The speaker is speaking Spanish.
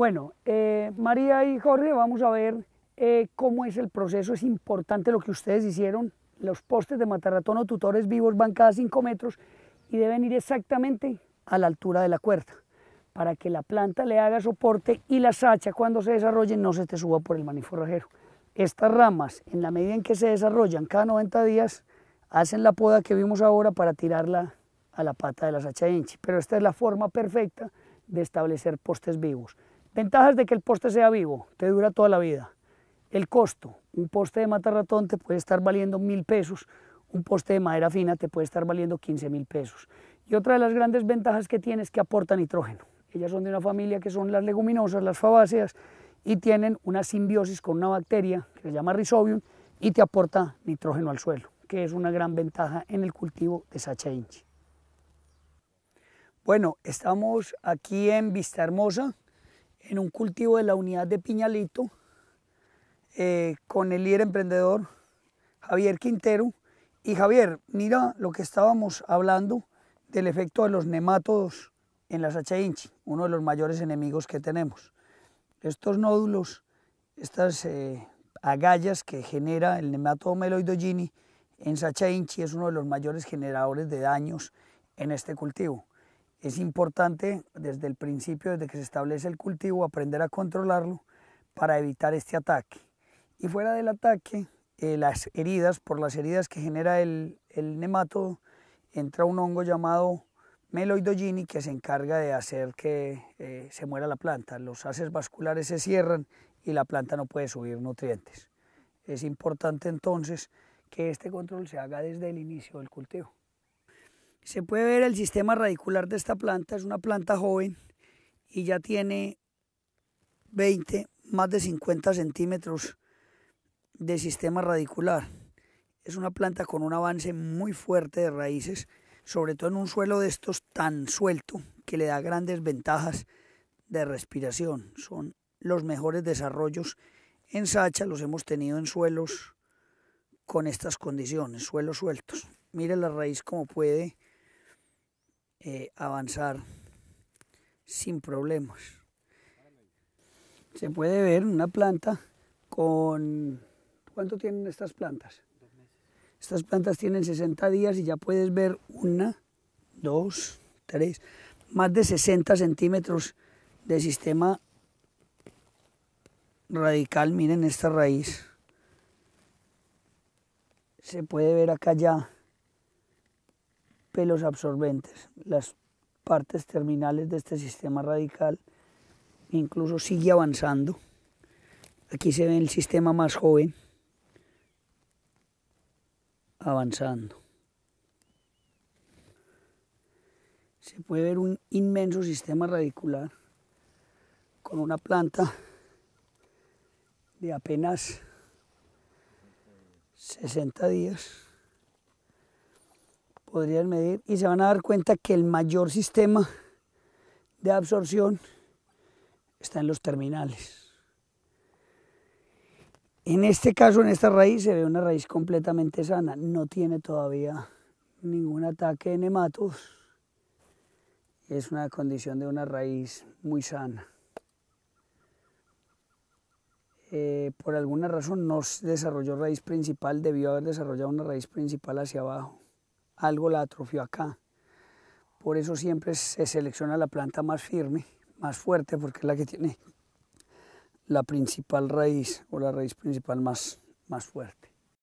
Bueno, eh, María y Jorge, vamos a ver eh, cómo es el proceso. Es importante lo que ustedes hicieron. Los postes de o tutores vivos van cada 5 metros y deben ir exactamente a la altura de la cuerda para que la planta le haga soporte y la sacha cuando se desarrolle no se te suba por el maniforrajero. Estas ramas, en la medida en que se desarrollan cada 90 días, hacen la poda que vimos ahora para tirarla a la pata de la sacha inchi. Pero esta es la forma perfecta de establecer postes vivos. Ventajas de que el poste sea vivo, te dura toda la vida. El costo, un poste de ratón te puede estar valiendo mil pesos, un poste de madera fina te puede estar valiendo 15 mil pesos. Y otra de las grandes ventajas que tiene es que aporta nitrógeno. Ellas son de una familia que son las leguminosas, las fabáceas, y tienen una simbiosis con una bacteria que se llama Rhizobium y te aporta nitrógeno al suelo, que es una gran ventaja en el cultivo de sacha inchi. Bueno, estamos aquí en Vista Hermosa, en un cultivo de la unidad de Piñalito eh, con el líder emprendedor Javier Quintero. Y Javier, mira lo que estábamos hablando del efecto de los nemátodos en las Sacha uno de los mayores enemigos que tenemos. Estos nódulos, estas eh, agallas que genera el nematodo meloidogini en Sacha Inchi es uno de los mayores generadores de daños en este cultivo. Es importante desde el principio, desde que se establece el cultivo, aprender a controlarlo para evitar este ataque. Y fuera del ataque, eh, las heridas, por las heridas que genera el, nemato, nematodo, entra un hongo llamado meloidogini que se encarga de hacer que eh, se muera la planta. Los haces vasculares se cierran y la planta no puede subir nutrientes. Es importante entonces que este control se haga desde el inicio del cultivo. Se puede ver el sistema radicular de esta planta, es una planta joven y ya tiene 20, más de 50 centímetros de sistema radicular. Es una planta con un avance muy fuerte de raíces, sobre todo en un suelo de estos tan suelto que le da grandes ventajas de respiración. Son los mejores desarrollos en Sacha, los hemos tenido en suelos con estas condiciones, suelos sueltos. Mire la raíz como puede eh, avanzar sin problemas. Se puede ver una planta con... ¿Cuánto tienen estas plantas? Estas plantas tienen 60 días y ya puedes ver una, dos, tres, más de 60 centímetros de sistema radical. Miren esta raíz. Se puede ver acá ya pelos absorbentes, las partes terminales de este sistema radical, incluso sigue avanzando. Aquí se ve el sistema más joven avanzando. Se puede ver un inmenso sistema radicular con una planta de apenas 60 días podrían medir y se van a dar cuenta que el mayor sistema de absorción está en los terminales. En este caso, en esta raíz, se ve una raíz completamente sana, no tiene todavía ningún ataque de nematos. Es una condición de una raíz muy sana. Eh, por alguna razón no desarrolló raíz principal, debió haber desarrollado una raíz principal hacia abajo algo la atrofió acá. Por eso siempre se selecciona la planta más firme, más fuerte, porque es la que tiene la principal raíz o la raíz principal más, más fuerte.